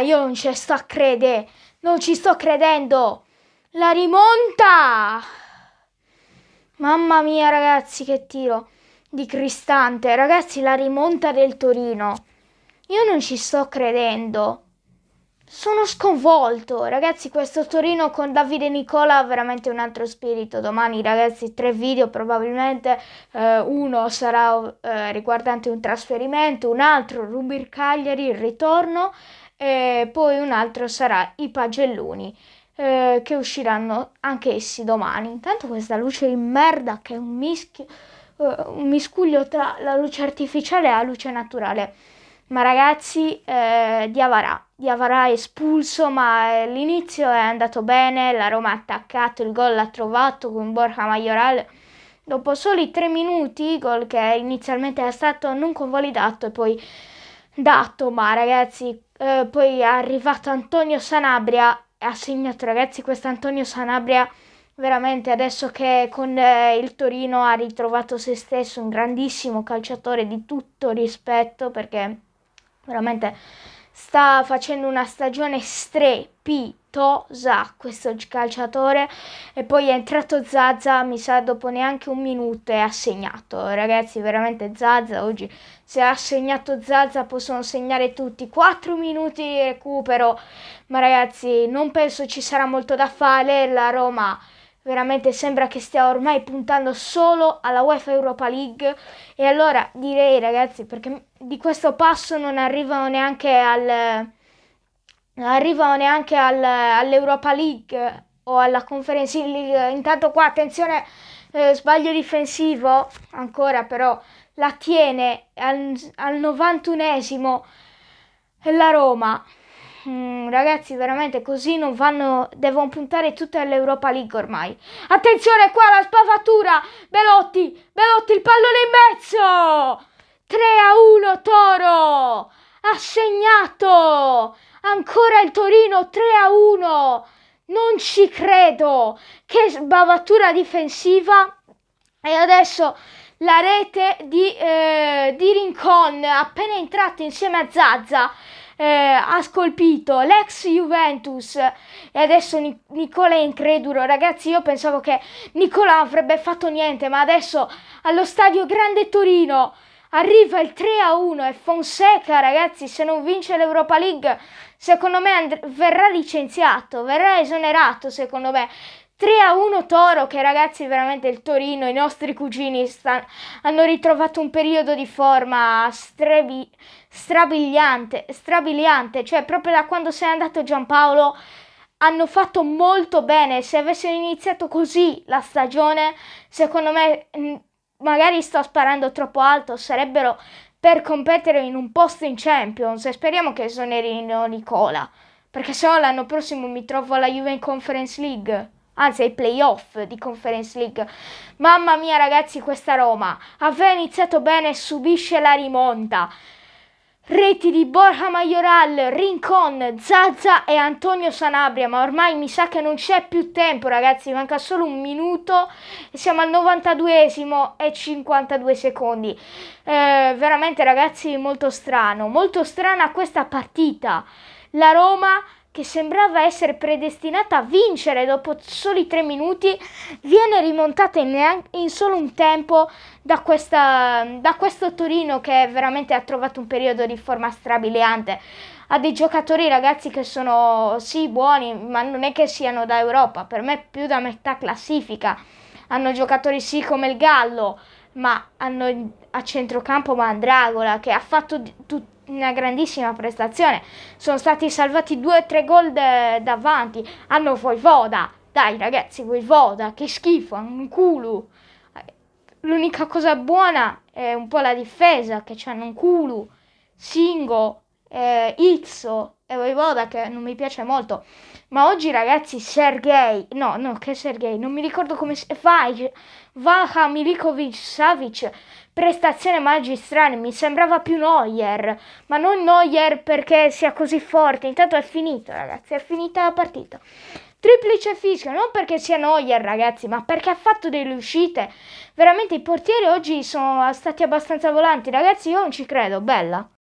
Io non ci sto a credere, non ci sto credendo. La rimonta! Mamma mia ragazzi che tiro di Cristante, ragazzi la rimonta del Torino. Io non ci sto credendo. Sono sconvolto, ragazzi questo Torino con Davide Nicola ha veramente un altro spirito. Domani ragazzi tre video probabilmente, eh, uno sarà eh, riguardante un trasferimento, un altro Rubir Cagliari, il ritorno e poi un altro sarà i pagelloni eh, che usciranno anch'essi domani. Intanto questa luce di merda che è un mischio, eh, un miscuglio tra la luce artificiale e la luce naturale. Ma ragazzi, eh, Diavara. Diavara è espulso, ma eh, l'inizio è andato bene, la Roma ha attaccato, il gol l'ha trovato con Borja Majoral. Dopo soli tre minuti, gol che inizialmente era stato non convalidato e poi dato, ma ragazzi, eh, poi è arrivato Antonio Sanabria, ha segnato ragazzi questo Antonio Sanabria veramente adesso che con eh, il Torino ha ritrovato se stesso un grandissimo calciatore di tutto rispetto perché veramente sta facendo una stagione strepitosa questo calciatore e poi è entrato Zazza, mi sa dopo neanche un minuto è assegnato Ragazzi, veramente Zazza oggi se ha segnato Zazza possono segnare tutti. 4 minuti di recupero, ma ragazzi, non penso ci sarà molto da fare la Roma veramente sembra che stia ormai puntando solo alla UEFA Europa League e allora direi ragazzi perché di questo passo non arrivano neanche al arrivano neanche al, all'Europa League o alla Conference League intanto qua attenzione eh, sbaglio difensivo ancora però la tiene al, al 91esimo la Roma Mm, ragazzi, veramente così non vanno. Devono puntare tutta all'Europa League ormai. Attenzione qua la spavatura! Belotti! Belotti, il pallone in mezzo! 3 a 1 Toro! Ha segnato! Ancora il Torino 3 a 1! Non ci credo! Che sbavatura difensiva! E adesso la rete di, eh, di Rincon, appena entrato insieme a Zazza eh, ha scolpito l'ex Juventus e adesso Nic- Nicola è incredulo ragazzi io pensavo che Nicola avrebbe fatto niente ma adesso allo stadio Grande Torino arriva il 3 a 1 e Fonseca ragazzi se non vince l'Europa League secondo me and- verrà licenziato verrà esonerato secondo me 3 a 1 Toro, che ragazzi veramente il Torino, i nostri cugini stanno, hanno ritrovato un periodo di forma strebi, strabiliante, strabiliante, cioè proprio da quando se n'è andato Giampaolo hanno fatto molto bene, se avessero iniziato così la stagione, secondo me magari sto sparando troppo alto, sarebbero per competere in un posto in Champions e speriamo che esonerino Nicola, perché se no l'anno prossimo mi trovo alla Juve in Conference League anzi ai playoff di Conference League. Mamma mia ragazzi questa Roma, aveva iniziato bene subisce la rimonta. Reti di Borja Majoral, Rincon, Zaza e Antonio Sanabria, ma ormai mi sa che non c'è più tempo ragazzi, manca solo un minuto, e siamo al 92esimo e 52 secondi. Eh, veramente ragazzi molto strano, molto strana questa partita. La Roma che sembrava essere predestinata a vincere dopo soli tre minuti, viene rimontata in, neanche, in solo un tempo da, questa, da questo Torino che veramente ha trovato un periodo di forma strabiliante. Ha dei giocatori ragazzi che sono sì buoni, ma non è che siano da Europa, per me più da metà classifica. Hanno giocatori sì come il Gallo, ma hanno a centrocampo Mandragola che ha fatto tutto una grandissima prestazione. Sono stati salvati 2-3 gol davanti. Hanno Voivoda. Dai ragazzi, Voivoda, che schifo, un culo. L'unica cosa buona è un po' la difesa, che c'hanno un culo. Singo, eh, Izzo, e Voivoda che non mi piace molto. Ma oggi ragazzi Sergei, no, no, che Sergei, non mi ricordo come si vai Vaha Milikovic Savic prestazione magistrale, mi sembrava più Neuer, ma non Neuer perché sia così forte. Intanto è finito, ragazzi, è finita la partita. Triplice fischio, non perché sia Neuer, ragazzi, ma perché ha fatto delle uscite. Veramente i portieri oggi sono stati abbastanza volanti, ragazzi, io non ci credo, bella.